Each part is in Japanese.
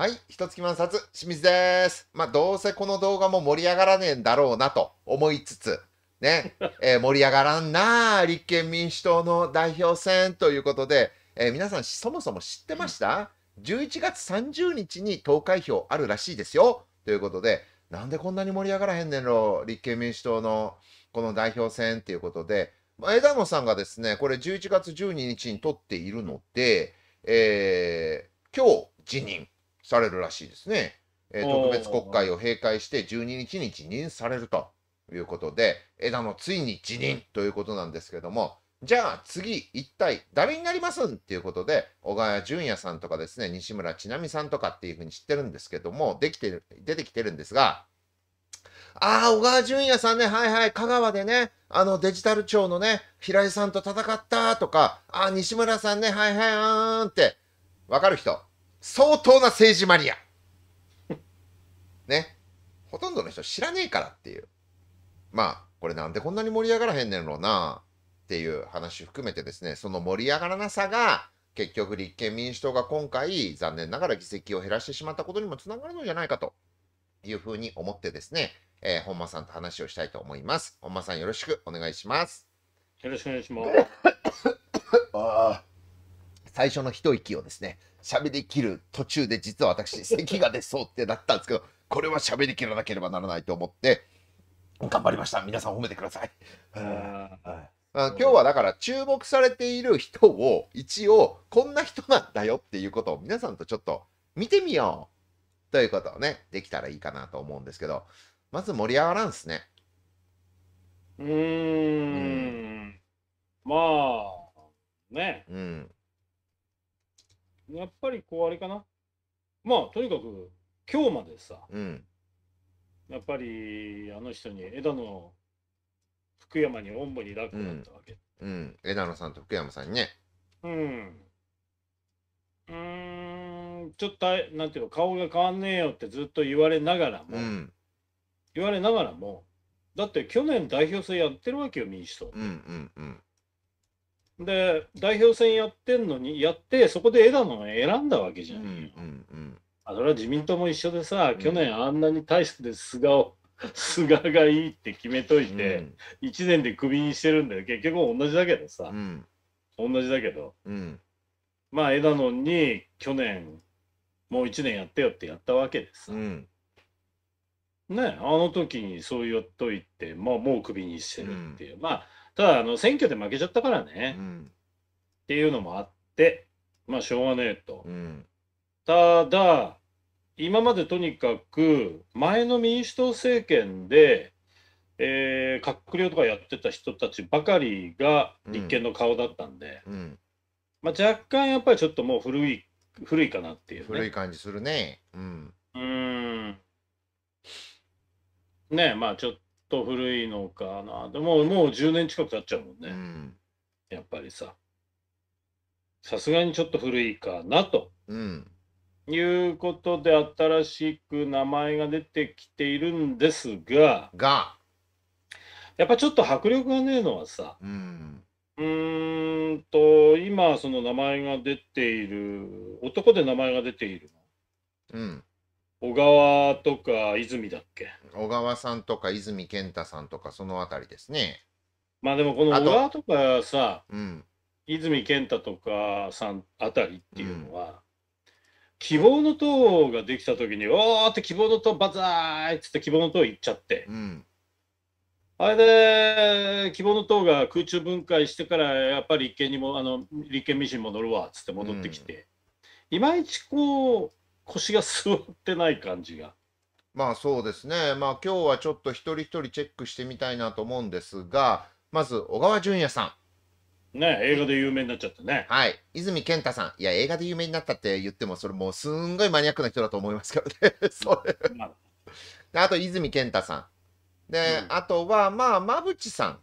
はい、一月満冊、清水です。まあ、どうせこの動画も盛り上がらねえんだろうなと思いつつ、ね、えー、盛り上がらんな立憲民主党の代表選ということで、えー、皆さん、そもそも知ってました ?11 月30日に投開票あるらしいですよ。ということで、なんでこんなに盛り上がらへんねんろ、立憲民主党のこの代表選ということで、枝野さんがですね、これ11月12日に取っているので、えー、今日辞任。されるらしいですね。えー、特別国会を閉会して12日に辞任されるということで、枝野ついに辞任ということなんですけども、じゃあ次一体誰になりますっていうことで、小川淳也さんとかですね、西村ちなみさんとかっていうふうに知ってるんですけども、できてる、出てきてるんですが、ああ、小川淳也さんね、はいはい、香川でね、あのデジタル庁のね、平井さんと戦ったとか、ああ、西村さんね、はいはい、あーんって、わかる人相当な政治マニア。ね。ほとんどの人知らねえからっていう。まあ、これなんでこんなに盛り上がらへんねんろうなっていう話含めてですね、その盛り上がらなさが、結局立憲民主党が今回、残念ながら議席を減らしてしまったことにもつながるのじゃないかというふうに思ってですね、えー、本間さんと話をしたいと思います。本間さんよろしくお願いします。よろしくお願いします。最初の一息をですね、喋りきる途中で実は私咳が出そうってなったんですけどこれは喋りきらなければならないと思って頑張りました皆さん褒めてください。今日はだから注目されている人を一応こんな人なんだよっていうことを皆さんとちょっと見てみようということをねできたらいいかなと思うんですけどまず盛り上がらんすね。うーん、うん、まあね。うんやっぱりこうあれかなまあとにかく今日までさ、うん、やっぱりあの人に枝野福山におんぶに楽になったわけ、うん、うん、枝野さんと福山さんにねうんうんちょっとなんていうの顔が変わんねえよってずっと言われながらも、うん、言われながらもだって去年代表制やってるわけよ民主党、うんうんうん、で代表選やってんのにやってそこで枝野を選んだわけじゃん,、うんうんうん、あそれは自民党も一緒でさ、うん、去年あんなに大して菅を菅がいいって決めといて、うん、1年でクビにしてるんだよ結局同じだけどさ、うん、同じだけど、うん、まあ枝野に去年もう1年やってよってやったわけでさ、うん、ねあの時にそう言っといて、まあ、もうクビにしてるっていう、まあただあの選挙で負けちゃったからね、うん、っていうのもあってまあしょうがねえと、うん、ただ今までとにかく前の民主党政権で、えー、閣僚とかやってた人たちばかりが立憲の顔だったんで、うん、まあ、若干やっぱりちょっともう古い古いかなっていう、ね、古い感じするねうんうんねまあちょっと古いのかなでももう10年近く経っちゃうもんね、うん、やっぱりささすがにちょっと古いかなと、うん、いうことで新しく名前が出てきているんですががやっぱちょっと迫力がねえのはさ、うんうんと今その名前が出ている男で名前が出ているの、うん、小川とか泉だっけ小川さんとか泉健太さんとかそのあたりですね。まあでもこの小川とかさ、うん、泉健太とかさんあたりっていうのは、うん、希望の塔ができた時に「おお!」って希望の塔バザーイ!」っつって希望の塔行っちゃって、うん、あれで希望の塔が空中分解してからやっぱり立憲にもあの立憲民主にも乗るわっつって戻ってきて、いまいちこう腰が座ってない感じが。まあそうですね、まあ今日はちょっと一人一人チェックしてみたいなと思うんですが、まず小川淳也さん。ね映画で有名になっちゃったね。はい、泉健太さん、いや、映画で有名になったって言っても、それもうすんごいマニアックな人だと思いますけどね、それ。まあ、あと泉健太さん。で、うん、あとは、まあ、馬淵さん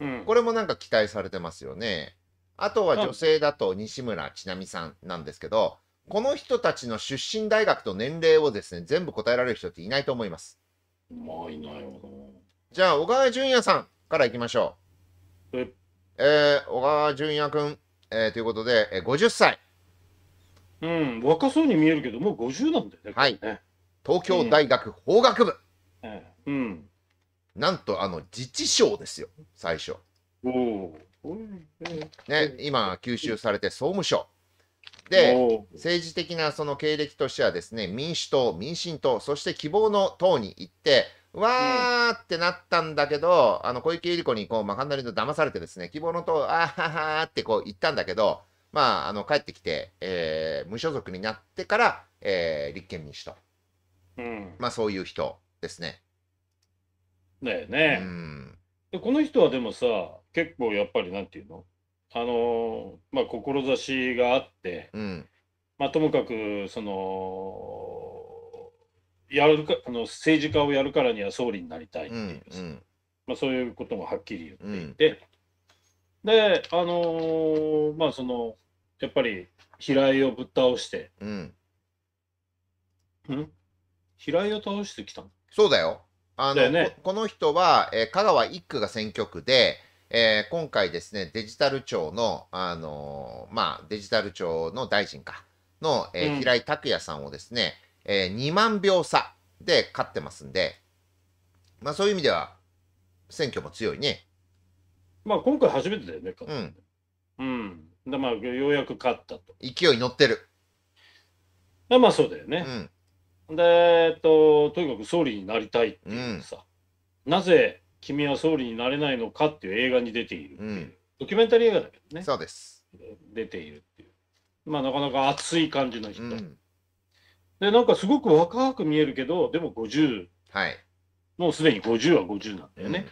うん、これもなんか期待されてますよね。あとは女性だと西村ちなみさんなんですけど、この人たちの出身大学と年齢をですね、全部答えられる人っていないと思います。まあ、いないな。じゃあ、小川淳也さんからいきましょう。え、えー、小川淳也君、えー、ということで、えー、50歳。うん、若そうに見えるけど、もう50なんだよね。はい。ね、東京大学法学部。えー、うん。なんと、あの、自治省ですよ、最初。おお。ね、今、吸収されて総務省。で、政治的なその経歴としてはですね、民主党、民進党、そして希望の党に行って、わーってなったんだけど、あの小池百合子にこう、まあ、かなりと騙されてですね、希望の党、あははってこう言ったんだけど、まあ、あの帰ってきて、えー、無所属になってから、えー、立憲民主党、うん、まあ、そういう人ですね。だよね。うん、でこの人はでもさ結構やっぱりなんていうのあのまあ、志があって、うん、まあ、ともかくそのやるかあの政治家をやるからには総理になりたいっていう、うんうん、まあ、そういうこともはっきり言っていて、うん、であのー、まあそのやっぱり平井をぶっ倒して、うん、平井を倒してきたそうだよあの、ね、この人は、えー、香川一区が選挙区で、えー、今回ですね、デジタル庁の、あのー、まあ、デジタル庁の大臣か、の、えー平井拓也さんをですね、えー、2万票差で勝ってますんで、まあ、そういう意味では、選挙も強いね。まあ、今回初めてだよね、うん。うん。で、まあ、ようやく勝ったと。勢い乗ってる。まあ、そうだよね。うん。で、えっと、とにかく総理になりたいっていうさ、うん、なぜ君は総理になれないのかっていう映画に出ている、うん、ドキュメンタリー映画だけどねそうです出ているっていうまあなかなか熱い感じの人、うん、でなんかすごく若く見えるけどでも50、はい、もうすでに50は50なんだよね、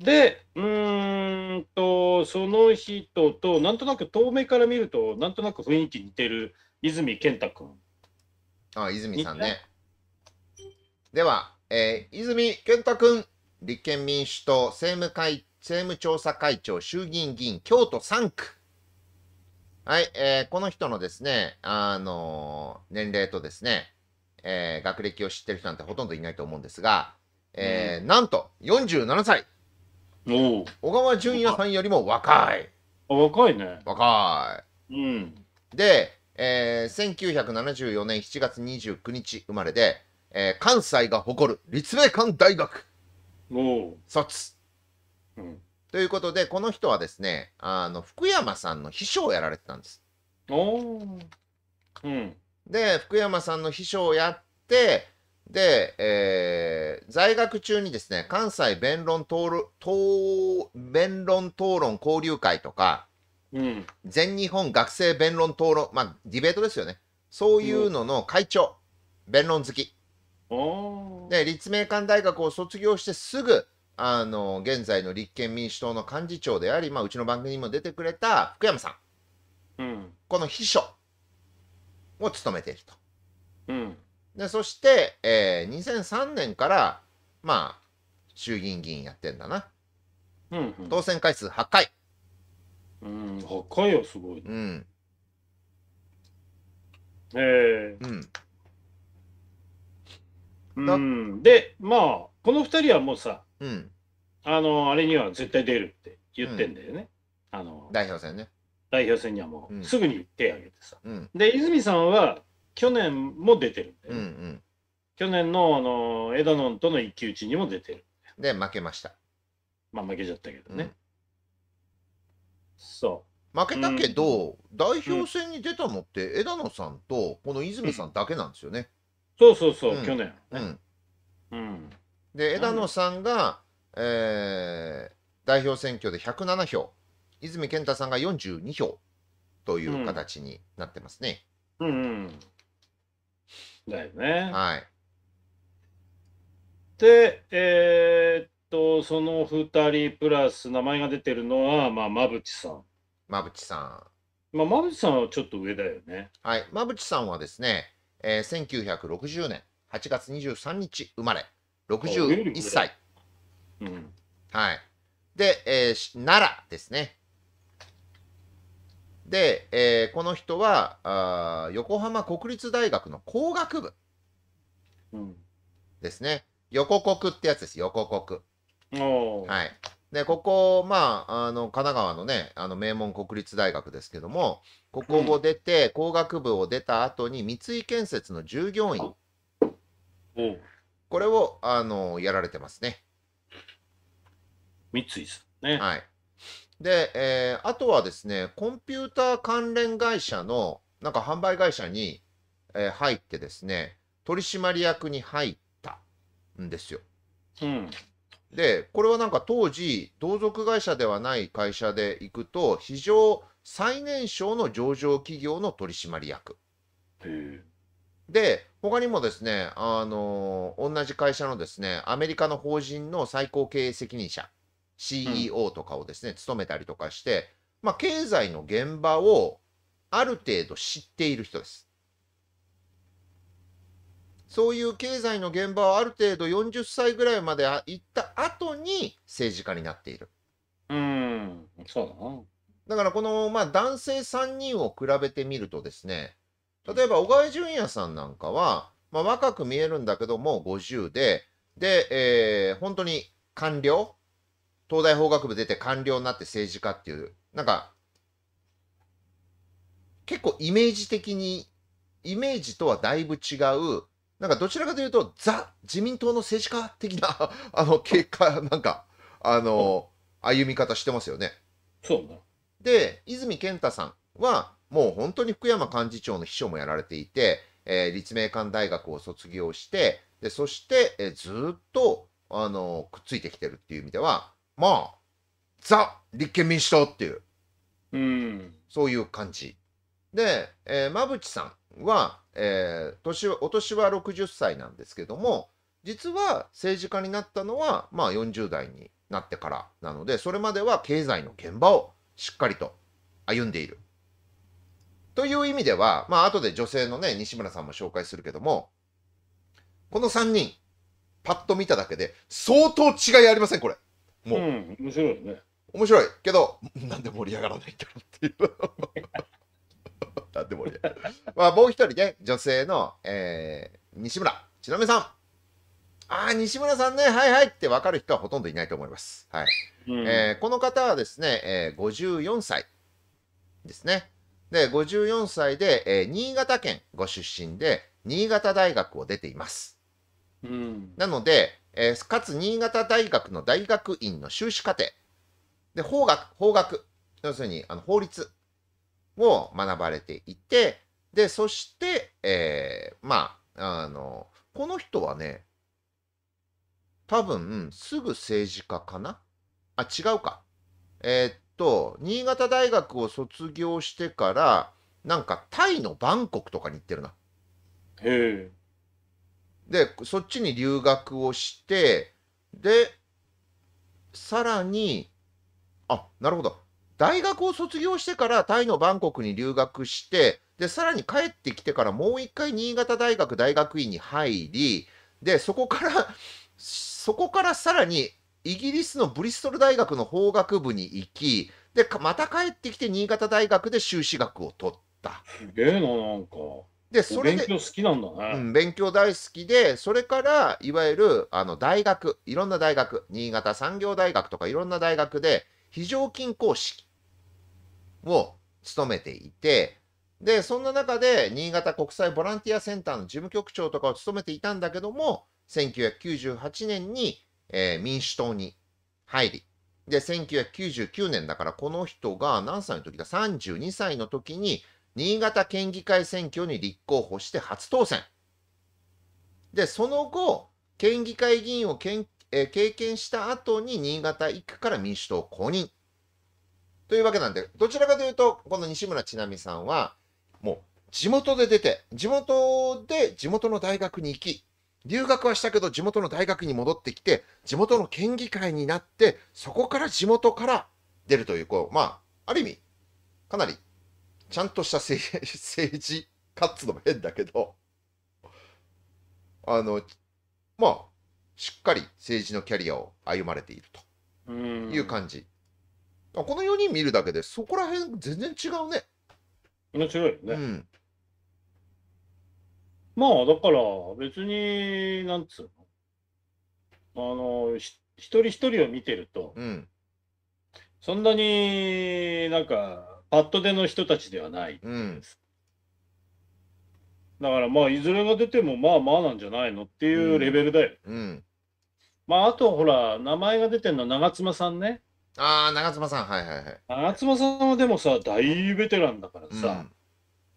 うん、でうんとその人となんとなく遠目から見るとなんとなく雰囲気似てる泉健太君ああ泉さんねではえー、泉健太君、立憲民主党政務会政務調査会長、衆議院議員、京都3区。はい、えー、この人のですね、あのー、年齢とですね、えー、学歴を知ってる人なんてほとんどいないと思うんですが、えー、うん、なんと47歳。お小川淳也さんよりも若い。若いね。若い。うん、で、えー、1974年7月29日生まれで、えー、関西が誇る立命館大学卒、うん、ということでこの人はですねあの福山さんの秘書をやられてたんです。うん、で福山さんの秘書をやってで、えー、在学中にですね関西弁論討論弁論討論交流会とか、うん、全日本学生弁論討論まあディベートですよねそういうのの会長、うん、弁論好きで立命館大学を卒業してすぐあの現在の立憲民主党の幹事長であり、まあ、うちの番組にも出てくれた福山さん、うん、この秘書を務めていると。うん、でそして、えー、2003年からまあ衆議院議員やってんだな。うんうん、当選回数8回。うん、8回はすごい、ね。うん。えー、うん。うん、でまあこの2人はもうさ、うん、あのあれには絶対出るって言ってんだよね。うん、あの代表戦ね。代表戦にはもうすぐに手を挙げてさ。で泉さんは去年も出てるんだよ、ね、うんうん、去年のあのエダノンとの一騎打ちにも出てる。で負けました。まあ負けちゃったけどね。そう。負けたけど、うん、代表戦に出たのって枝野さんとこの泉さんだけなんですよね。そうそうそう、うん、去年、ね、うん、で枝野さんが、えー、代表選挙で107票泉健太さんが42票という形になってますね。うん、うん、だよね。はい、でえー、っとその2人プラス名前が出てるのは、まあ、馬淵さん。馬淵さん。まあ、馬淵さんはちょっと上だよね。はい馬淵さんはですねえー、1960年8月23日生まれ、61歳。うん、はい。で、えー、奈良ですね。で、えー、この人はあ横浜国立大学の工学部ですね。横国ってやつです、横国。はい。で、ここ、まあ、あの、神奈川のね、あの、名門国立大学ですけども、ここを出て、うん、工学部を出た後に、三井建設の従業員。これを、あの、やられてますね。三井さんね。はい。で、えー、あとはですね、コンピューター関連会社の、なんか販売会社に、えー、入ってですね、取締役に入ったんですよ。うん。で、これはなんか当時、同族会社ではない会社で行くと、非常最年少の上場企業の取締役。で、他にもですね、あのー、同じ会社のですね、アメリカの法人の最高経営責任者、CEO とかをですね、うん、務めたりとかして、まあ、経済の現場をある程度知っている人です。そういう経済の現場をある程度40歳ぐらいまで行った後に政治家になっている。うん、そうだな。だからこの、まあ、男性3人を比べてみるとですね、例えば小川淳也さんなんかは、まあ、若く見えるんだけども50で、で、えー、本当に官僚、東大法学部出て官僚になって政治家っていう、なんか、結構イメージ的に、イメージとはだいぶ違うなんかどちらかというと、ザ・自民党の政治家的な あの結果、なんか、あの、歩み方してますよね。そうで、泉健太さんは、もう本当に福山幹事長の秘書もやられていて、えー、立命館大学を卒業して、でそして、えー、ずっと、あのくっついてきてるっていう意味では、まあ、ザ・立憲民主党っていう、うん、そういう感じ。で、えー、馬淵さんは、えー、年はお年は60歳なんですけども実は政治家になったのは、まあ、40代になってからなのでそれまでは経済の現場をしっかりと歩んでいる。という意味では、まあ後で女性のね、西村さんも紹介するけども、この3人、パッと見ただけで、相当違いありません、これ。もう。うん、面白いね。面白いけど、なんで盛り上がらないんだろうっていう。っもまあ、もう一人ね、女性の、えー、西村ちなみさん。ああ、西村さんね、はいはいって分かる人はほとんどいないと思います。はい。うん、えー、この方はですね、えー、54歳ですね。で、54歳で、えー、新潟県ご出身で、新潟大学を出ています。うん、なので、えー、かつ新潟大学の大学院の修士課程、で、法学、法学、要するにあの法律を学ばれていて、で、そして、えー、まあ、あの、この人はね、多分、すぐ政治家かなあ、違うか。えー、っと、新潟大学を卒業してから、なんかタイのバンコクとかに行ってるな。へえ。で、そっちに留学をして、で、さらに、あ、なるほど。大学を卒業してからタイのバンコクに留学して、で、さらに帰ってきてからもう一回新潟大学大学院に入り、で、そこからそこから さらにイギリスのブリストル大学の法学部に行き、で、また帰ってきて新潟大学で修士学を取った。すげえな、なんか。で、それで。勉強好きなんだね。うん、勉強大好きで、それから、いわゆる、あの、大学、いろんな大学、新潟産業大学とかいろんな大学で、非常勤講師を務めていて、で、そんな中で、新潟国際ボランティアセンターの事務局長とかを務めていたんだけども、1998年に、えー、民主党に入り、で、1999年だからこの人が何歳の時だ ?32 歳の時に、新潟県議会選挙に立候補して初当選。で、その後、県議会議員をけん、えー、経験した後に新潟1区から民主党公認。というわけなんで、どちらかというと、この西村ちなみさんは、もう地元で出て、地元で地元の大学に行き、留学はしたけど地元の大学に戻ってきて、地元の県議会になって、そこから地元から出るという、こう、まあ、ある意味、かなり、ちゃんとした 政治かつのも変だけど、あの、まあ、しっかり政治のキャリアを歩まれているという感じあこの4人見るだけでそこら辺全然違うね面白いよね、うんまあだから別になんつうのあの一人一人を見てると、うんそんなになんかパッと出の人たちではないうんだからまあいずれが出てもまあまあなんじゃないのっていうレベルだよ、うんまああとほら名前が出てるのは長妻さんねああ、長妻さん、はいはいはい。長妻さんはでもさ、大ベテランだからさ、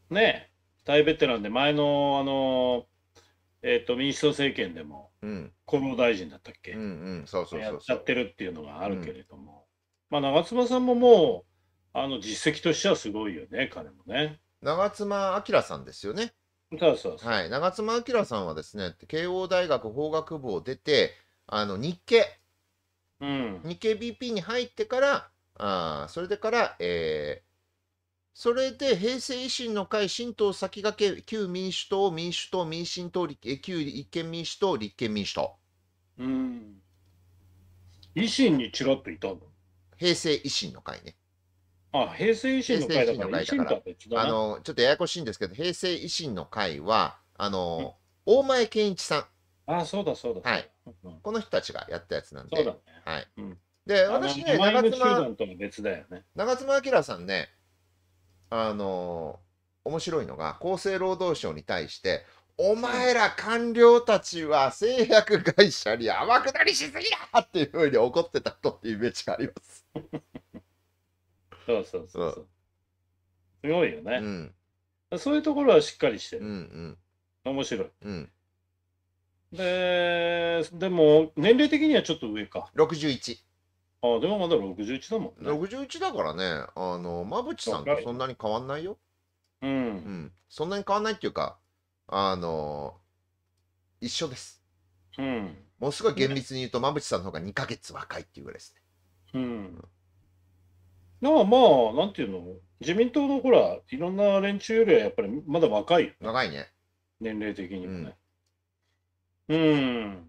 うん、ね大ベテランで、前の、あの、えっ、ー、と、民主党政権でも、うん、大臣だったっけ、うんうん、そうそうやっちゃってるっていうのがあるけれども、うん、まあ、長妻さんももう、あの、実績としてはすごいよね、彼もね。長妻明さんですよね。そうそうはい、長妻昭さんはですね、慶応大学法学部を出て、あの日系うん、2KBP に入ってからあそれでから、えー、それで平成維新の会、新党先駆け、旧民主党、民主党、民進党、旧立憲民主党、立憲民主党。うん。維新にちらっといたの平成維新の会ね。あ、平成維新の会だから、からあの、ちょっとややこしいんですけど、平成維新の会は、あの、大前健一さん。あそうだそうだ。はい。この人たちがやったやつなんで。そうだね。はい。うん、で、私ね、長妻と別だよね。長妻明さんね、あのー、面白いのが、厚生労働省に対して、お前ら官僚たちは製薬会社に天下りしすぎだっていうふうに怒ってたというイメージがあります。そうそうそうそう。すごいよね、うん、そういうところはしっかりしてる。うんうん、面白い。うんで、でも、年齢的にはちょっと上か。61。ああ、でもまだ61だもんね。61だからね、あの、馬淵さんとそんなに変わんないよ。うん、うん。そんなに変わんないっていうか、あの、一緒です。うん。もうすごい厳密に言うと、馬淵さんの方が2か月若いっていうぐらいですね。うん。うんだからまあ、なんていうの、自民党のほら、いろんな連中よりはやっぱりまだ若いよ、若いね。年齢的にもね。うん。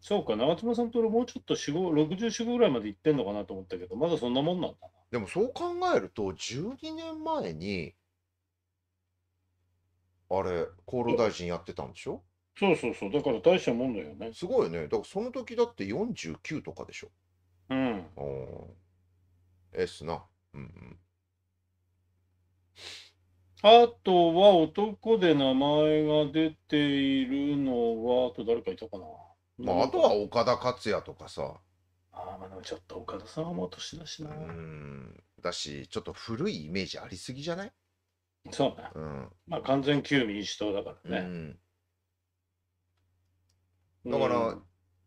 そうか、長妻さんと俺もうちょっと4 5 60ぐらいまで行ってんのかなと思ったけど、まだそんなもんなんだな。でもそう考えると、12年前に、あれ、厚労大臣やってたんでしょそうそうそう、だから大したもんだよね。すごいね。だからその時だって49とかでしょ。うん。ええっすな。うんうん。あとは男で名前が出ているのは、あと誰かいたかな。まあ、あとは岡田克也とかさ。ああ、まあでもちょっと岡田さんはもう年だしな。うん。だし、ちょっと古いイメージありすぎじゃないそうね。うん。まあ完全旧民主党だからね。うん、だから、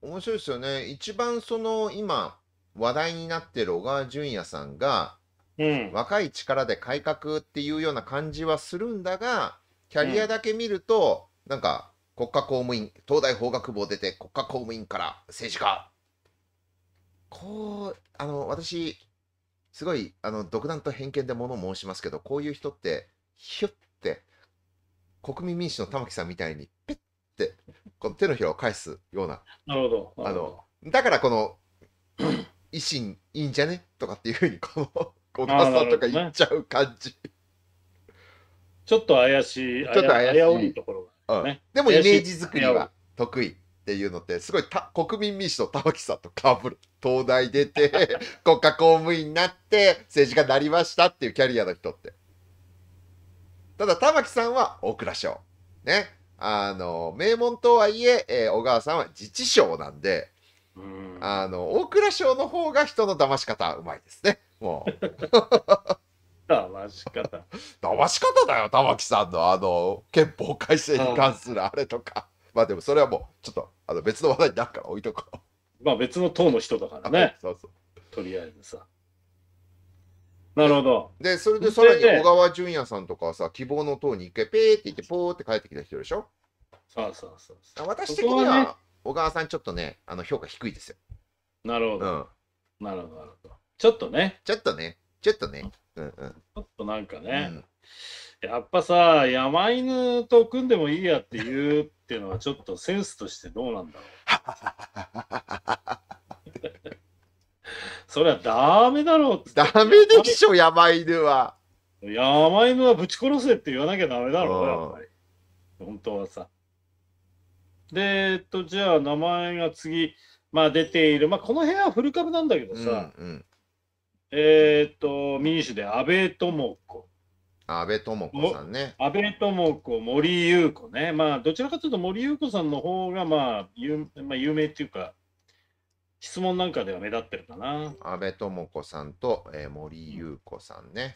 面白いですよね。一番その今、話題になってる小川淳也さんが、うん、若い力で改革っていうような感じはするんだがキャリアだけ見ると、うん、なんか国家公務員東大法学部を出て国家公務員から政治家こうあの私すごいあの独断と偏見で物申しますけどこういう人ってひゅって国民民主の玉木さんみたいにぺッてこの手のひらを返すようななるほどあのだからこの 維新いいんじゃねとかっていうふうにこの小田さんとか言っちゃう感じ、ね、ちょっと怪しいちょっと怪しいところが、ねうん、でもイメージ作りは得意っていうのってすごいた国民民主党玉木さんとかぶる東大出て 国家公務員になって政治家になりましたっていうキャリアの人ってただ玉木さんは大蔵省ねあの名門とはいええー、小川さんは自治省なんであの大蔵省の方が人の騙し方うまいですねもう。騙し方。騙し方だよ、玉木さんのあの、憲法改正に関するあれとか。まあでもそれはもう、ちょっとあの別の話題になるから置いとこう。まあ別の党の人だからね。そうそう。とりあえずさ。なるほど。で、それでさらに小川淳也さんとかはさ、希望の党に一回ペーって言って、ポーって帰ってきた人でしょそうそうそうそう。私的には、小川さんちょっとね、あの評価低いですよ。なるほど。うん、なるほど、なるほど。ちょっとね。ちょっとね。ちょっとね。うんうん。ちょっとなんかね。うん、やっぱさ、山犬と組んでもいいやって言うっていうのはちょっとセンスとしてどうなんだろう。それはダメだろうって。ダメでしょ、山犬は。山犬はぶち殺せって言わなきゃダメだろう、やっぱり。本当はさ。で、えっと、じゃあ名前が次、まあ出ている、まあこの部屋は古株なんだけどさ、うんうん、えー、っと、民主で安倍智子。安倍智子さんね。安倍智子、森裕子ね。まあ、どちらかというと森裕子さんの方が、まあ、有,、まあ、有名っていうか、質問なんかでは目立ってるかな。安倍智子さんと、えー、森裕子さんね。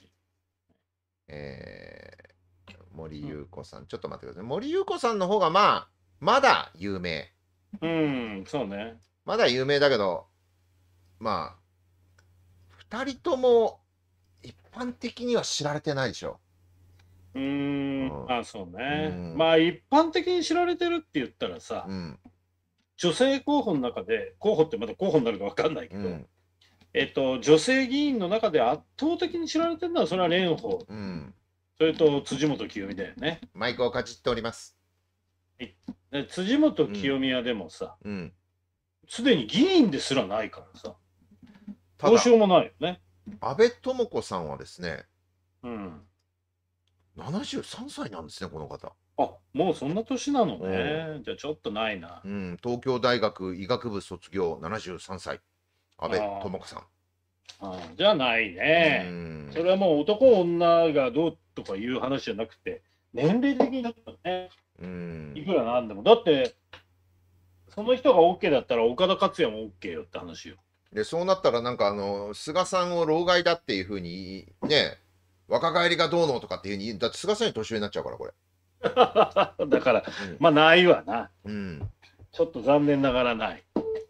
うん、えー、森裕子さん、ちょっと待ってください。森裕子さんの方が、まあ、まだ有名。うん、そうね。まだ有名だけど、まあ、2人とも一般的には知られてないでしょ。うーん、あそうね、うん、まあ一般的に知られてるって言ったらさ、うん、女性候補の中で候補ってまだ候補になるか分かんないけど、うん、えっと、女性議員の中で圧倒的に知られてるのはそれは蓮舫、うん、それと辻元清美だよねマイクをかじっております辻元清美はでもさすで、既に議員ですらないからさどうしようもないよね。安倍智子さんはですね、うん、73歳なんですね、この方。あもうそんな年なのね、じゃあちょっとないな、うん。東京大学医学部卒業73歳、安倍智子さん。あじゃないね、うん、それはもう男、女がどうとかいう話じゃなくて、年齢的になったね、うん、いくらなんでも。だって、その人が OK だったら、岡田克也も OK よって話よ。で、そうなったらなんかあの、菅さんを老害だっていうふうに、ね、若返りがどうのとかっていうふうに、だって菅さんに年上になっちゃうから、これ。だから、うん、まあないわな。うん。ちょっと残念ながらない。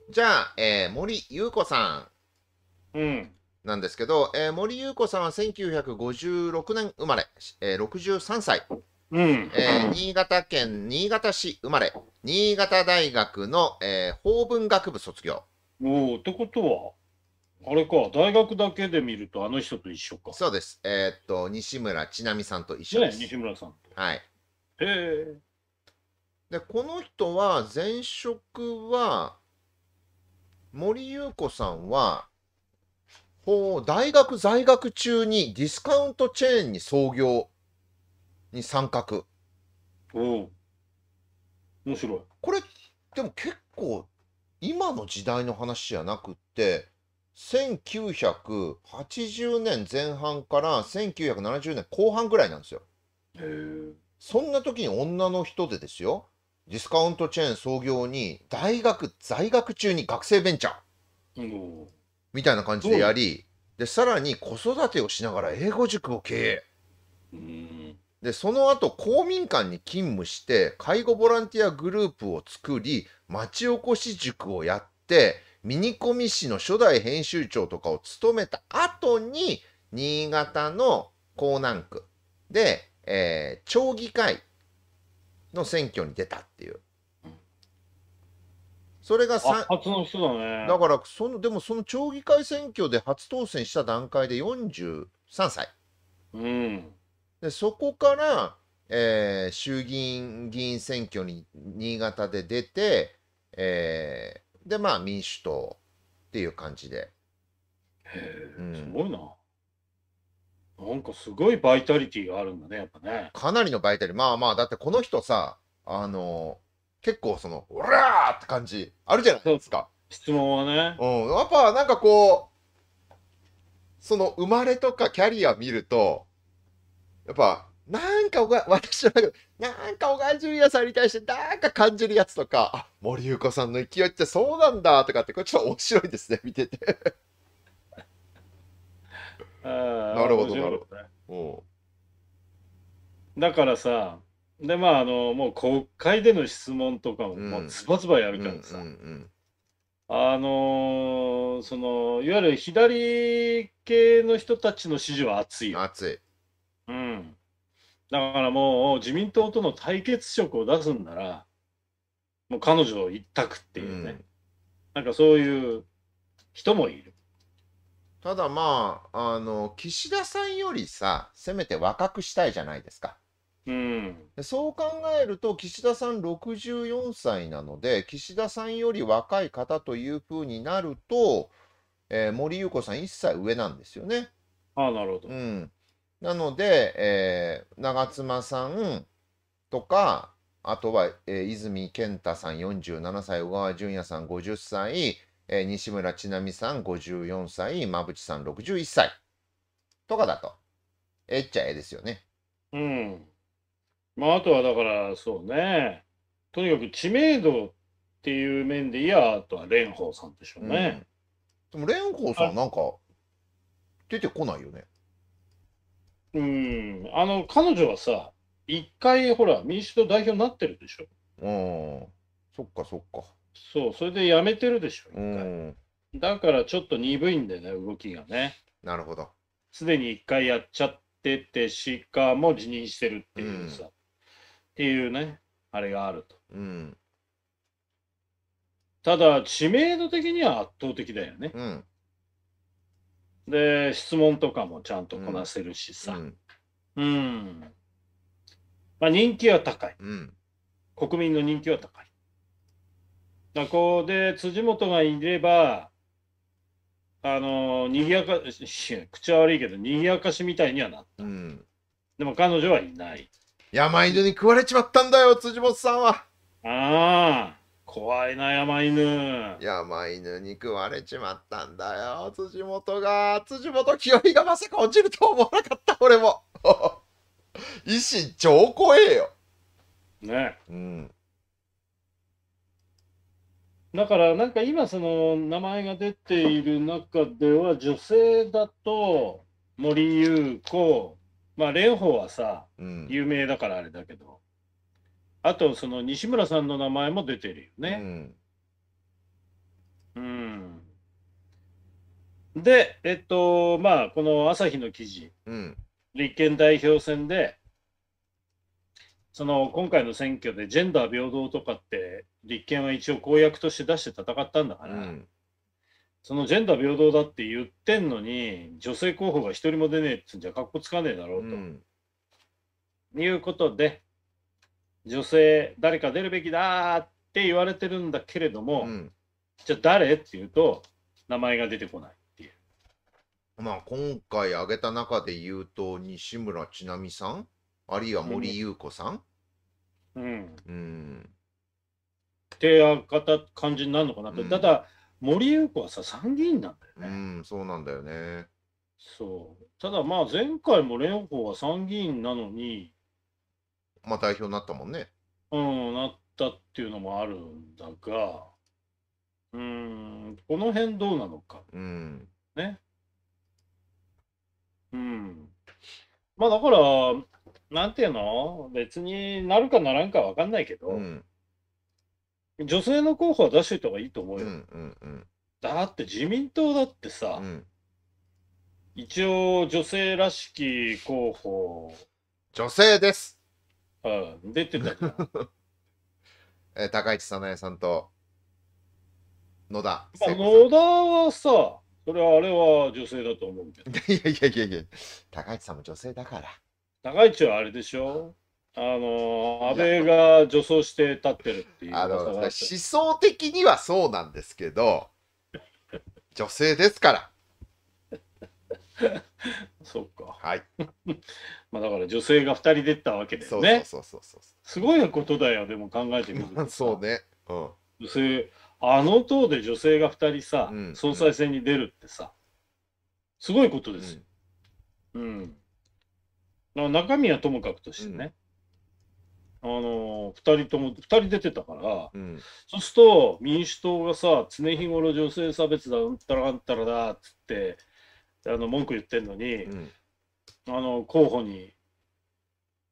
じゃあ、えー、森優子さん。うん。なんですけど、えー、森優子さんは1956年生まれ、えー、63歳。うんえー、新潟県新潟市生まれ、新潟大学の、えー、法文学部卒業。おおってことはあれか大学だけで見るとあの人と一緒かそうです。えーっと、西村ちなみさんと一緒です。西村さんとはい。へえで、この人は、前職は、森優子さんは、こう大学在学中にディスカウントチェーンに創業に参画。おお面白いこれ、でも結構今の時代の話じゃなくって1980年前半から1970年後半ぐらいなんですよ。そんな時に女の人でですよディスカウントチェーン創業に大学在学中に学生ベンチャーみたいな感じでやりでさらに子育てをしながら英語塾を経営。で、その後、公民館に勤務して、介護ボランティアグループを作り、町おこし塾をやって、ミニコミ誌の初代編集長とかを務めた後に、新潟の江南区で、えー、町議会の選挙に出たっていう。それが初の人だね。だから、その、でもその町議会選挙で初当選した段階で43歳。うん。でそこから、えー、衆議院議員選挙に新潟で出て、えー、でまあ民主党っていう感じで。へえ、うん、すごいな。なんかすごいバイタリティがあるんだねやっぱね。かなりのバイタリティまあまあだってこの人さあの結構その「オラー!」って感じあるじゃないですか。質問はね。うん、やっぱなんかこうその生まれとかキャリア見るとやっぱ、なんか私の中で、なんか小川淳也さんに対してなんか感じるやつとか、あ、森ゆ子さんの勢いってそうなんだとかって、これちょっと面白いですね、見ててなるほど、なるほど。だからさ、で、まあ、あの、もう国会での質問とかも、もうズバズバやるからさ、うんうんうんあのー、そのいわゆる左系の人たちの支持は熱い熱い。うん、だからもう自民党との対決色を出すんならもう彼女一択っていうね、うん、なんかそういう人もいる。ただまあ、あの、岸田さんよりさ、せめて若くしたいじゃないですか。うん、そう考えると、岸田さん64歳なので、岸田さんより若い方というふうになると、えー、森裕子さん1歳上なんですよね。あなるほど。うん、なので、えー、長妻さんとか、あとは、えー、泉健太さん47歳、小川淳也さん50歳、えー、西村ち奈美さん54歳、馬淵さん61歳とかだと、えっちゃえですよね。うん。まあ、あとはだから、そうね、とにかく知名度っていう面でいや、あとは蓮舫さんでしょうね。うん、でも蓮舫さん、なんか出てこないよね。うん、あの、彼女はさ、一回、ほら、民主党代表になってるでしょ。うん、そっかそっか。そう、それで辞めてるでしょ、一う回。ん、だからちょっと鈍いんだよね、動きがね。なるほど。すでに一回やっちゃってて、しかも辞任してるっていうさ、っていうね、あれがあると。うん、ただ、知名度的には圧倒的だよね。うん、で、質問とかもちゃんとこなせるしさ。うん。うんまあ、人気は高い。うん。国民の人気は高い。だここで辻元がいれば、あの、賑やかし、口は悪いけど、賑やかしみたいにはなった。うん。でも彼女はいない。山犬に食われちまったんだよ、辻元さんは。ああ。怖いな山犬山犬に食われちまったんだよ辻元が辻元清美がまさか落ちると思わなかった俺も維新超怖えよねうんだからなんか今その名前が出ている中では女性だと森優子まあ蓮舫はさ、うん、有名だからあれだけどあとその西村さんの名前も出てるよね。うん、うん、で、えっと、まあ、この朝日の記事、うん、立憲代表選で、その今回の選挙でジェンダー平等とかって、立憲は一応公約として出して戦ったんだから、うん、そのジェンダー平等だって言ってんのに、女性候補が一人も出ねえってんじゃ、かっこつかねえだろうと。いうことで、女性誰か出るべきだって言われてるんだけれども、うんじゃあ誰っていうと名前が出てこないっていうまあ今回挙げた中で言うと西村ちなみさんあるいは森優子さんうん、うん、って方感じになるのかなと、うん、ただ森優子はさ参議院なんだよねうんそうなんだよねそうただまあ前回も蓮舫は参議院なのにまあ、代表になったもんね。うん、なったっていうのもあるんだが、うん、この辺どうなのか。うん。ね。うん。まあだから、なんていうの別になるかならんかわかんないけど、うん、女性の候補は出しといた方がいいと思うよ。うんうんうん、だって自民党だってさ、うん、一応女性らしき候補。女性ですうん、出てた え高市早苗さんと野田。まあ、野田はさ、それはあれは女性だと思うけど。いやいやいやいや、高市さんも女性だから。高市はあれでしょあの安倍が女装して立ってるっていうあの思想的にはそうなんですけど女性ですから そっかはいまあ、だから女性が2人出たわけですね。そうそうそうそうすごいことだよ、でも考えてみると。そうね。うん、女性、あの党で女性が2人さ、総裁選に出るってさ、すごいことですよ。うん。うん、中身はともかくとしてね。あのー、2人とも2人出てたから、うん、そうすると民主党がさ常日頃女性差別だうんたらあんたらだっつってあの文句言ってんのに、うん、あの候補に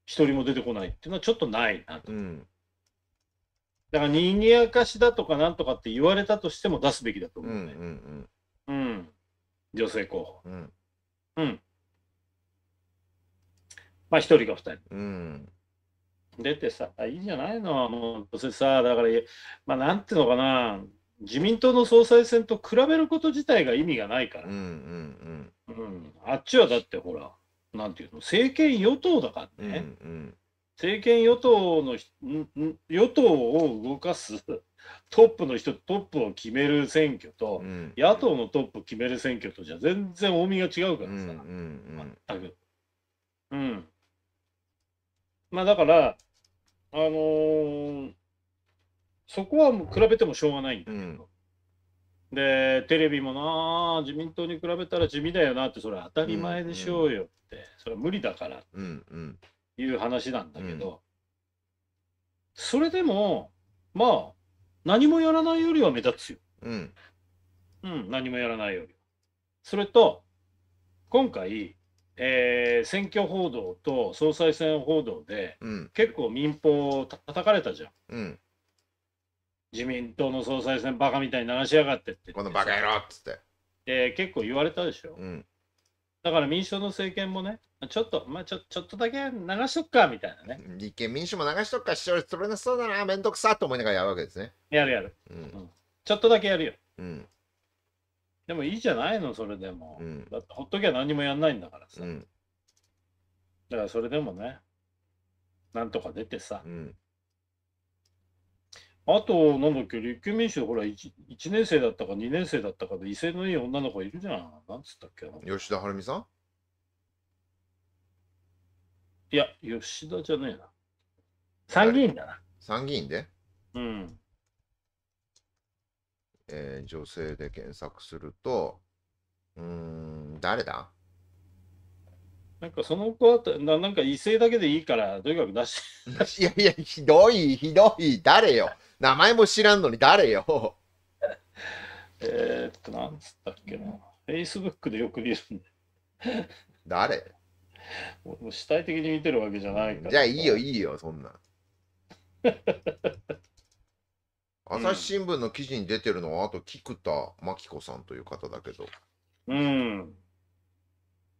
一人も出てこないっていうのはちょっとないなと。うん、だからにぎやかしだとかなんとかって言われたとしても出すべきだと思うね。うん、うんうん、女性候補。うん。まあ一人か二人。うん出てさ、いいじゃないの、もう、どうせさ、だから、まあ、なんていうのかな、自民党の総裁選と比べること自体が意味がないから、うんうんうんうん、あっちはだってほら、なんていうの、政権与党だからね、うんうん、政権与党の、与党を動かす トップの人、トップを決める選挙と、うん、野党のトップを決める選挙とじゃ全然重みが違うからさ、うん、全く。うん。まあだから、あのー、そこは比べてもしょうがないんだけど。でテレビもな自民党に比べたら地味だよなってそれ当たり前でしょうよって、うんうん、それは無理だからっていう話なんだけど、うん、それでもまあ何もやらないよりは目立つよ。うん、うん、何もやらないよりは。それと今回、えー、選挙報道と総裁選報道で、結構民放を叩かれたじゃん。自民党の総裁選バカみたいに流しやがってってこのバカ野郎っつってで結構言われたでしょ、うん、だから民主党の政権もねちょっとまあちょちょっとだけ流しとくかみたいなね立憲民主も流しとくか視聴率取れなそうだな面倒くさと思いながらやるわけですねやるやる、うん、うん、ちょっとだけやるよ、うん、でもいいじゃないのそれでも、うん、だってほっときゃ何もやんないんだからさ、だからそれでもねなんとか出てさ、うんあと、なんだっけ、立憲民主党、ほら1、1年生だったか2年生だったかで、威勢のいい女の子いるじゃん。なんつったっけ吉田晴美さんいや、吉田じゃねえな。参議院だな。参議院でうん。えー、女性で検索すると、うん、誰だなんかその子はな、なんか異性だけでいいから、とにかく出し。いやいや、ひどい、ひどい、誰よ。名前も知らんのに誰よ。えー、っと、なんつったっけな。Facebook でよく見るんで。誰もう主体的に見てるわけじゃないから。じゃあいいよ、いいよ、そんな。朝日新聞の記事に出てるのは、あと菊田真紀子さんという方だけど。うん。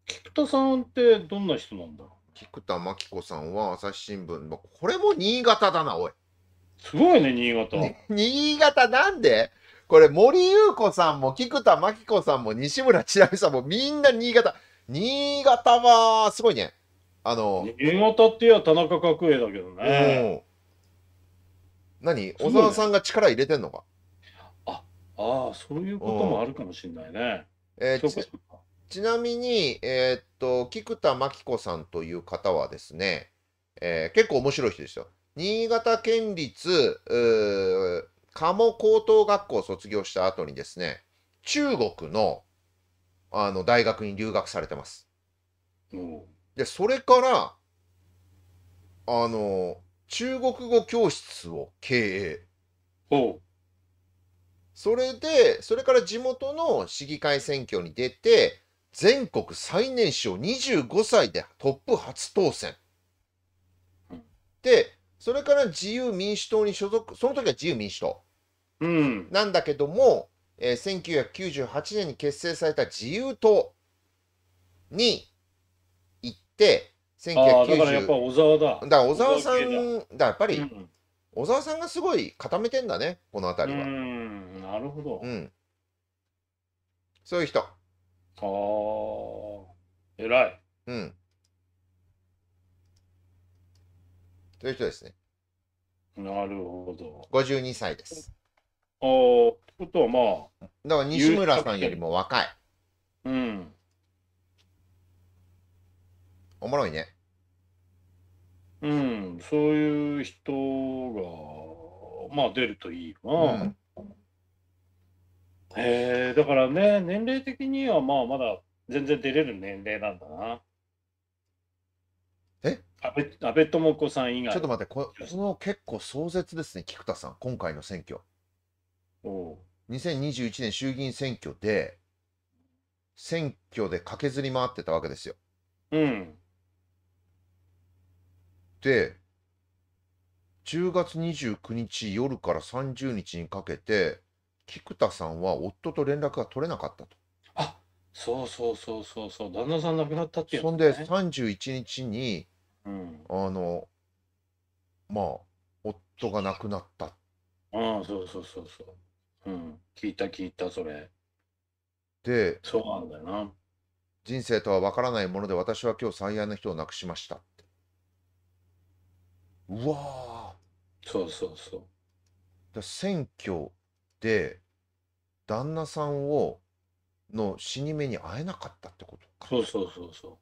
菊田さんってどんな人なんだ菊田真紀子さんは朝日新聞、これも新潟だな、おい。すごいね、新潟。新潟なんでこれ森優子さんも菊田真紀子さんも西村千奈美さんもみんな新潟。新潟はすごいね。あの。新潟っていや田中角栄だけどね。うん、何小沢さんが力入れてんのか、ね、ああ、そういうこともあるかもしれないね。うん、えー、ちちなみに、えー、っと、菊田真紀子さんという方はですね、えー、結構面白い人ですよ。新潟県立鴨高等学校を卒業した後にですね、中国のあの大学に留学されてます。で、それから、あの、中国語教室を経営。それで、それから地元の市議会選挙に出て、全国最年少25歳でトップ初当選。で、それから自由民主党に所属、その時は自由民主党、うん、なんだけども、えー、1998年に結成された自由党に行って、1990だからやっぱ小沢だ。だから小沢さん、だやっぱり、小沢さんがすごい固めてんだね、この辺りは。うん、なるほど。うん。そういう人。ああ、偉い。うん。という人ですね。なるほど。52歳です。ああ、ことはまあ。だから西村さんよりも若い。うん。おもろいね。うん、そういう人が、まあ出るといいな。うん、えー、だからね、年齢的にはまあまだ全然出れる年齢なんだな。え安倍安倍智子さん以外。ちょっと待って、この結構壮絶ですね、菊田さん、今回の選挙。お2021年衆議院選挙で、選挙で駆けずり回ってたわけですよ。うん。で、10月29日夜から30日にかけて、菊田さんは夫と連絡が取れなかったと。あそうそうそうそうそう、旦那さん亡くなったっていう、ね、そんで31日に、うん、あのまあ夫が亡くなったああそうそうそうそううん聞いた聞いたそれでそうなんだよな人生とは分からないもので私は今日最愛の人を亡くしましたうわそうそうそうだ選挙で旦那さんをの死に目に会えなかったってことかそうそうそうそう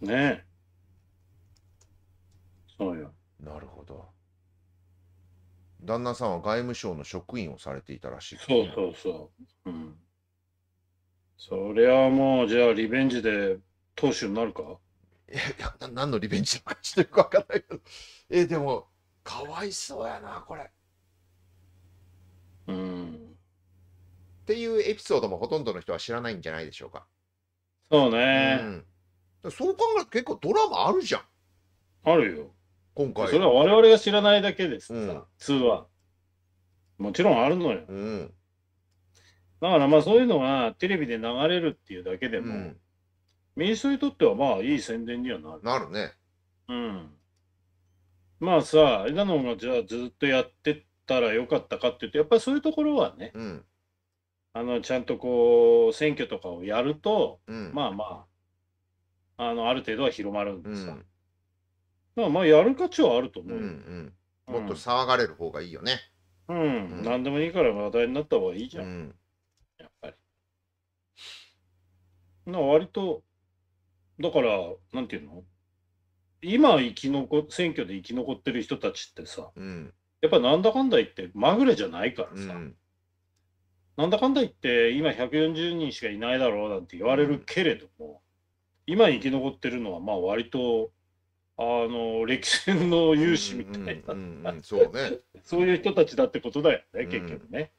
ねえ。そうよ。なるほど。旦那さんは外務省の職員をされていたらしい。そうそうそう。うん。そりゃもう、じゃあリベンジで投手になるかいやな、何のリベンジのかちょっとよくわかんないけど。え、でも、かわいそうやな、これ。うん。っていうエピソードもほとんどの人は知らないんじゃないでしょうか。そうね。うんそう考えると結構ドラマあるじゃん。あるよ。今回。それは我々が知らないだけです、うん通話。もちろんあるのよ。うん。だからまあそういうのがテレビで流れるっていうだけでうも、ん。民主党にとってはまあいい宣伝にはなる。なるね。うん。まあさ、枝野がじゃあずっとやってったらよかったかっていうと、やっぱりそういうところはね、うん。あのちゃんとこう、選挙とかをやると、うん。まあまあ、あのある程度は広まるんですよ。だまあやる価値はあると思う。うんうん、もっと騒がれる方がいいよね。うん、うん、何でもいいから話題になった方がいいじゃん。うん、やっぱり。な割と、だから、なんていうの今生き残、選挙で生き残ってる人たちってさ、うん、やっぱなんだかんだ言ってまぐれじゃないからさ、うん、なんだかんだ言って今140人しかいないだろうなんて言われるけれども、今生き残ってるのはまあ割とあの歴戦の勇士みたいな、そうね そういう人たちだってことだよね結局ね、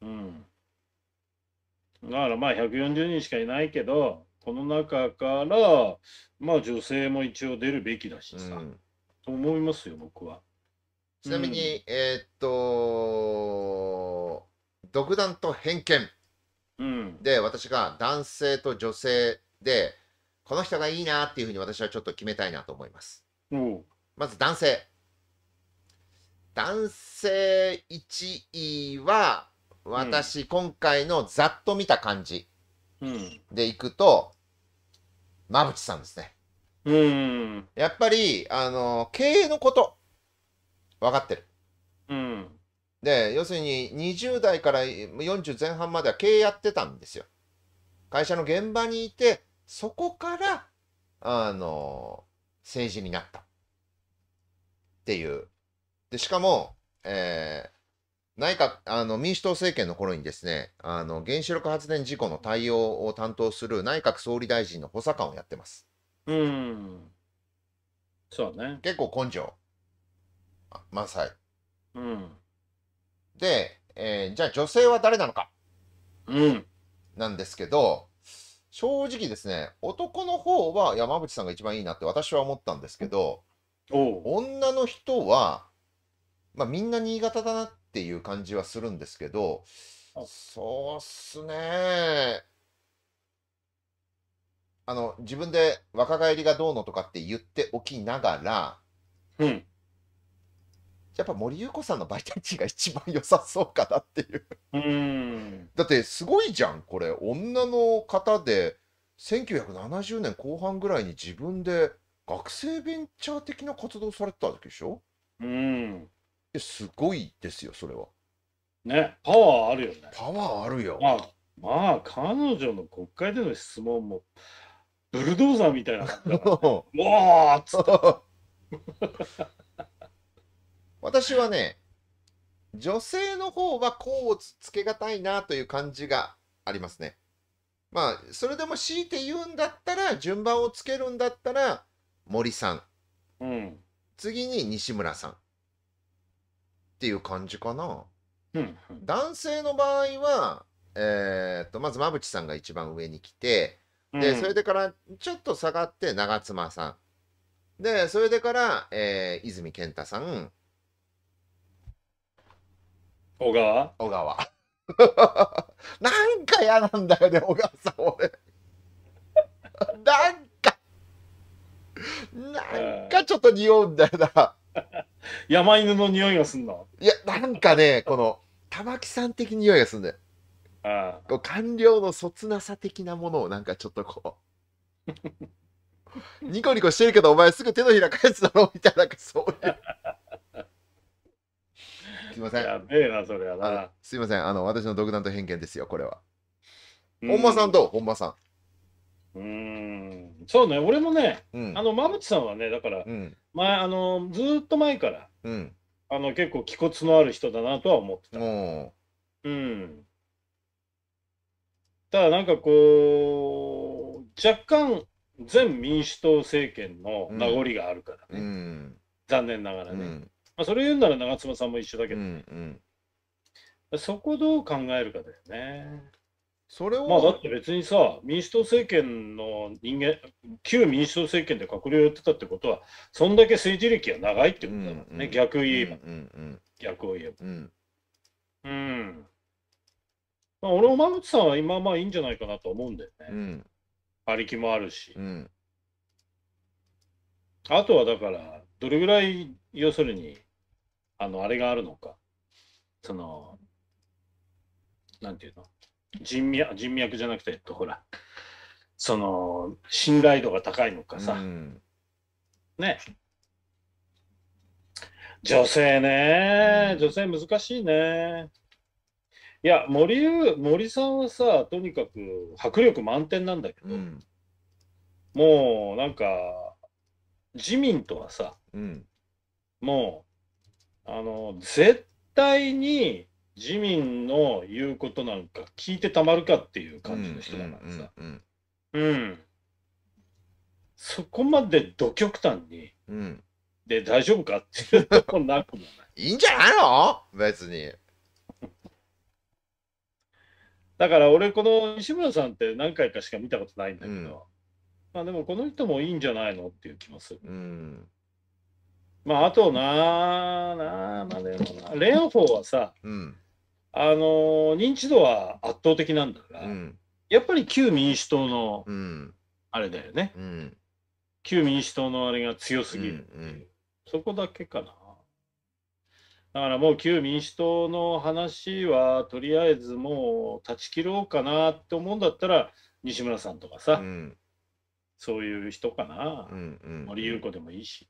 うん、だからまあ140人しかいないけどこの中からまあ女性も一応出るべきだしさ、と思いますよ僕はちなみに、えっと独断と偏見で、私が男性と女性でこの人がいいなっていうふうに私はちょっと決めたいなと思います。うん、まず男性。男性1位は、私、うん、今回のざっと見た感じでいくと、馬淵さんですね。うん。やっぱり、あの、経営のこと、分かってる。うん。で、要するに20代から40前半までは経営やってたんですよ。会社の現場にいて、そこから、あの、政治になった。っていう。で、しかも、えー、内閣、あの、民主党政権の頃にですね、あの、原子力発電事故の対応を担当する内閣総理大臣の補佐官をやってます。うん。そうね。結構根性。満載。うん。で、えー、じゃあ女性は誰なのか。うん。なんですけど、正直ですね、男の方は山口さんが一番いいなって私は思ったんですけど、女の人は、まあ、みんな新潟だなっていう感じはするんですけど、そうっすね。あの、自分で若返りがどうのとかって言っておきながら、うん、やっぱ森優子さんのバイタリティが一番良さそうかなっていううだってすごいじゃんこれ女の方で1970年後半ぐらいに自分で学生ベンチャー的な活動されてたわけでしょうんすごいですよそれは。ねパワーあるよね。パワーあるよ。まあ、まあ、彼女の国会での質問もブルドーザーみたいな感じわーっつって。私はね、女性の方は甲をつけがたいなという感じがありますね。まあ、それでも強いて言うんだったら、順番をつけるんだったら、森さん。うん。次に西村さん。っていう感じかな。うん。男性の場合は、えー、っと、まず馬淵さんが一番上に来て、で、それでからちょっと下がって長妻さん。で、それでから、えー、泉健太さん。小川小川 なんか嫌なんだよね小川さん俺 なんかなんかちょっと匂うんだよな 山犬の匂いがすんのいやなんかねこの玉木さん的匂いがすんだよああこう官僚のそつなさ的なものをなんかちょっとこうニコニコしてるけどお前すぐ手のひら返すだろみたいなそういうすいません。やべえな、それはな。すいません、あの、私の独断と偏見ですよ、これは。本間さんと本間さん。うん、そうね、俺もね、うん、あの、馬渕さんはね、だから、うん、前、あの、ずっと前から、うん、あの、結構、気骨のある人だなとは思ってた。うん。ただ、なんかこう、若干、前民主党政権の名残があるからね。うん、残念ながらね。まあ、それ言うなら長妻さんも一緒だけど、うんうん、そこどう考えるかだよね。それはまあだって別にさ、民主党政権の人間、旧民主党政権で閣僚やってたってことは、そんだけ政治歴は長いってことだもんね、うんうん、逆を言えば、うんうん、逆を言えば。うん、うんまあ、俺も馬渕さんは今まあいいんじゃないかなと思うんだよね。うん、馬力もあるし、うん、あとはだから、どれぐらい要するにあの、あれがあるのか。その、なんていうの人脈、人脈じゃなくて、えっと、ほら、その、信頼度が高いのかさ。うん、ね。女性ね、女性難しいね。いや森森さんはさとにかく迫力満点なんだけど、うん、もうなんか自民とはさ、うん、もあの絶対に自民の言うことなんか聞いてたまるかっていう感じの人だからさ、うんうん、そこまでど極端に、うん、で大丈夫かっていうとこなくもないいいんじゃないの別にだから俺この西村さんって何回かしか見たことないんだけど、うん、まあでもこの人もいいんじゃないのっていう気もする、うんまあ、あとななまあでもな、レフォーはさ、うん、あのー、認知度は圧倒的なんだから、うん、やっぱり旧民主党の、あれだよね、うん、旧民主党のあれが強すぎる、うんうん、そこだけかな。だからもう旧民主党の話はとりあえずもう断ち切ろうかなって思うんだったら西村さんとかさ、そういう人かな、うんうんうん、森友子でもいいし。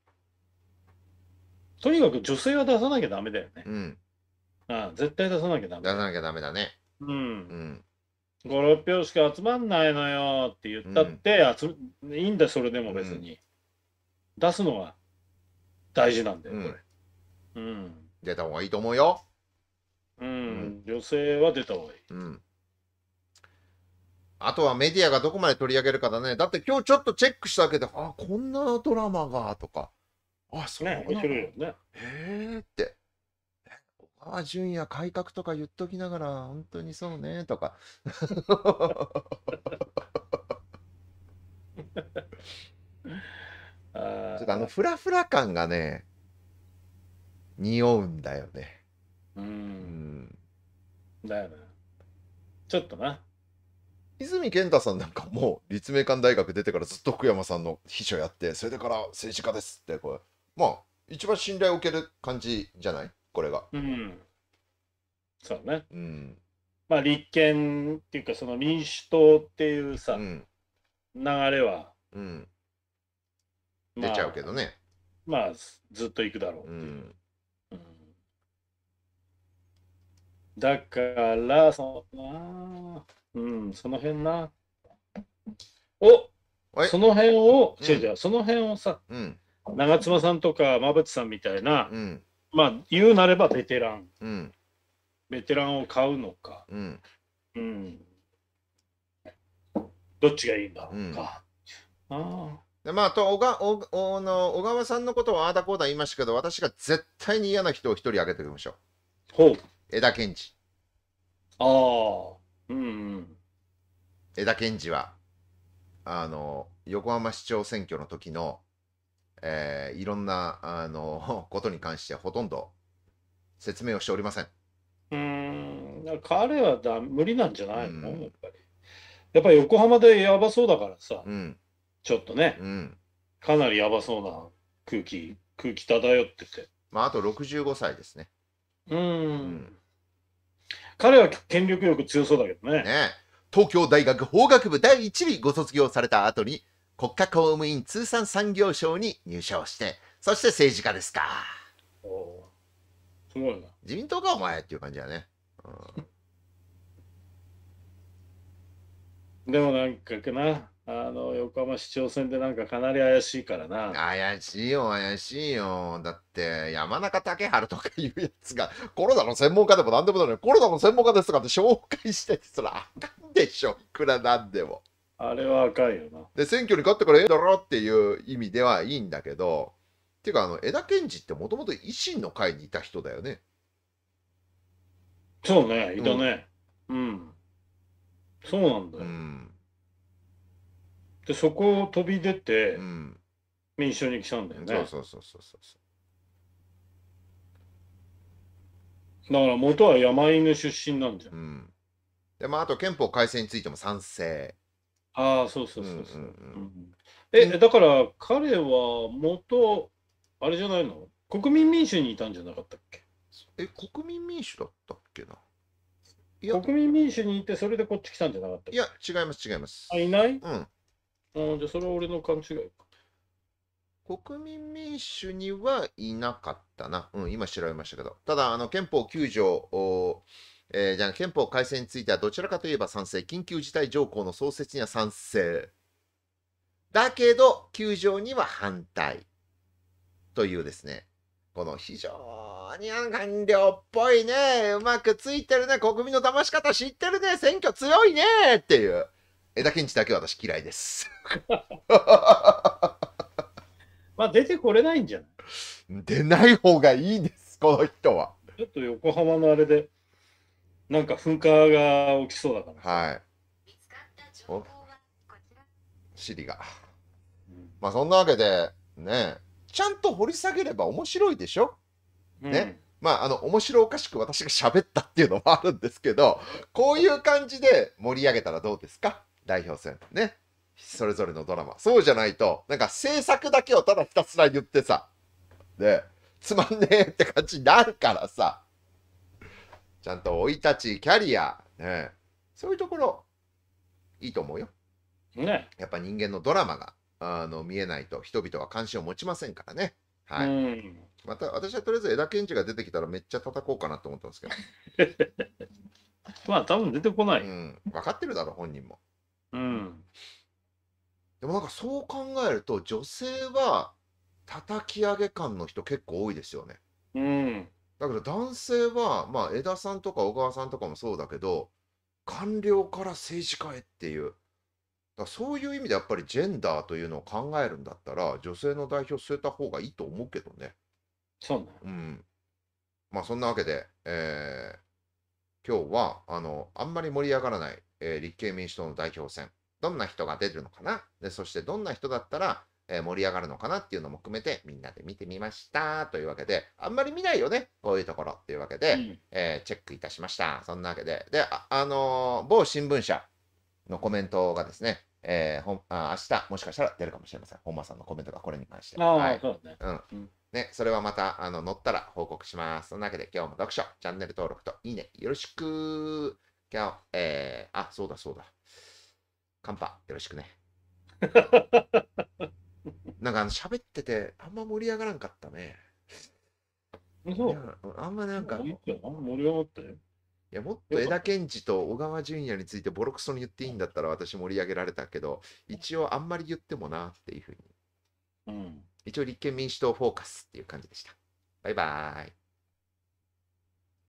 とにかく女性は出さなきゃダメだよね。うん。ああ絶対出さなきゃダメ。出さなきゃダメだね。うん。うん、5、6票しか集まんないのよって言ったって、うん、いいんだ、それでも別に。うん、出すのは大事なんだよ、これ。うん。出た方がいいと思うよ。うん、女性は出た方がいい。うん。あとはメディアがどこまで取り上げるかだね。だって今日ちょっとチェックしたわけで、あ、こんなドラマが、とか。あ、そうね。面白いよね。ええー、って。あ順位也改革とか言っときながら、本当にそうね、とか。ちょっとあのフラフラ感がね匂うんだよねうん、だよねちょっとな泉健太さんなんかもう立命館大学出てからずっと福山さんの秘書やってそれでから政治家ですってこうまあ、一番信頼を受ける感じじゃないこれが。うん。そうね。うん。まあ、立憲っていうか、その民主党っていうさ、うん、流れは、うん、出ちゃうけどね。まあ、ずっと行くだろうう、うん。うん。だから、その、うん、その辺な。おその辺を、違う違う、その辺をさ、うん長妻さんとか馬淵さんみたいな、うん、まあ言うなればベテラン、うん、ベテランを買うのか、うん、うん、どっちがいいんだろうか。あでまあ、と小がおおの小川さんのことをああだこうだ言いましたけど私が絶対に嫌な人を一人挙げておきましょう。ほう江田健二。ああうんうん。江田健二はあの横浜市長選挙の時のえー、いろんなあの ことに関してほとんど説明をしておりません。うん彼はだ無理なんじゃないの、うん、やっぱり。やっぱ横浜でやばそうだからさ、うん、ちょっとね、うん、かなりやばそうな空気、空気漂ってて。まあ、あと65歳ですね。うん。彼は権力力強そうだけどね。ね東京大学法学部第1位ご卒業された後に、国家公務員通産産業省に入省して、そして政治家ですか。おすごいな。自民党かお前っていう感じだね。うん、でもなんかな、あの横浜市長選でなんかかなり怪しいからな。怪しいよ、怪しいよ。だって山中竹春とかいうやつがコロナの専門家でも何でもないコロナの専門家ですとかって紹介してそれあかんでしょ、いくらなんでも。あれは赤いよな。で、選挙に勝ったからええだろっていう意味ではいいんだけど、ていうか、あの、江田健二ってもともと維新の会にいた人だよね。そうね、いたね。うん。うん、そうなんだよ。うん、で、そこを飛び出て、うん、民主党に来たんだよね。そうそうそうそうそう。だから元は山犬出身なんじゃん。うんでまあ、あと憲法改正についても賛成。ああ、そうそうそうそう。うんえ、だから彼は元、あれじゃないの国民民主にいたんじゃなかったっけえ、国民民主だったっけないや、国民民主にいて、それでこっち来たんじゃなかったっいや、違います、違います。あ、いないうん。じゃあそれは俺の勘違いか。国民民主にはいなかったな。うん、今調べましたけど。ただ、あの、憲法9条おえー、じゃあ憲法改正についてはどちらかといえば賛成緊急事態条項の創設には賛成だけど9条には反対というですねこの非常に官僚っぽいねうまくついてるね国民の騙し方知ってるね選挙強いねっていう枝健二だけは私嫌いです まあ出てこれないんじゃない出ない方がいいですこの人はちょっと横浜のあれでなんか噴火が起きそうだから。はい。おシリが。まあそんなわけで、ね、ちゃんと掘り下げれば面白いでしょ、うん、ね。まあ、あの、面白おかしく私が喋ったっていうのもあるんですけど、こういう感じで盛り上げたらどうですか代表戦。ね。それぞれのドラマ。そうじゃないと、なんか制作だけをただひたすら言ってさ、で、つまんねえって感じになるからさ。ちゃんと生い立ち、キャリア、ね、そういうところ、いいと思うよ。ね。やっぱ人間のドラマがあの見えないと人々は関心を持ちませんからね。はい。また私はとりあえず枝賢治が出てきたらめっちゃ叩こうかなと思ったんですけど。まあ多分出てこない。うん。分かってるだろ本人も。うん。でもなんかそう考えると女性は叩き上げ感の人結構多いですよね。うん。だけど男性は、まあ、江田さんとか小川さんとかもそうだけど、官僚から政治家へっていう。だそういう意味でやっぱりジェンダーというのを考えるんだったら、女性の代表据えた方がいいと思うけどね。そうね。うん。まあそんなわけで、えー、今日は、あの、あんまり盛り上がらない、えー、立憲民主党の代表選。どんな人が出るのかなでそしてどんな人だったら、え盛り上がるのかなっていうのも含めてみんなで見てみましたというわけであんまり見ないよねこういうところっていうわけで、うん、えー、チェックいたしましたそんなわけでであ、あのー、某新聞社のコメントがですねえー、ほあ明日もしかしたら出るかもしれません。本間さんのコメントがこれに関して。はい、そうね。うん。うん、ね、それはまたあの載ったら報告します。そんなわけで今日も読書、チャンネル登録といいね、よろしく。今日、えー、あ、そうだそうだ。カンパ、よろしくね。なんかあの喋ってて、あんま盛り上がらんかったね。そう。あんまなんか、あんま盛り上がったよ。やもっと江田健二と小川淳也についてボロクソに言っていいんだったら私盛り上げられたけど、一応あんまり言ってもなっていうふうに。うん。一応立憲民主党フォーカスっていう感じでした。バイバーイ。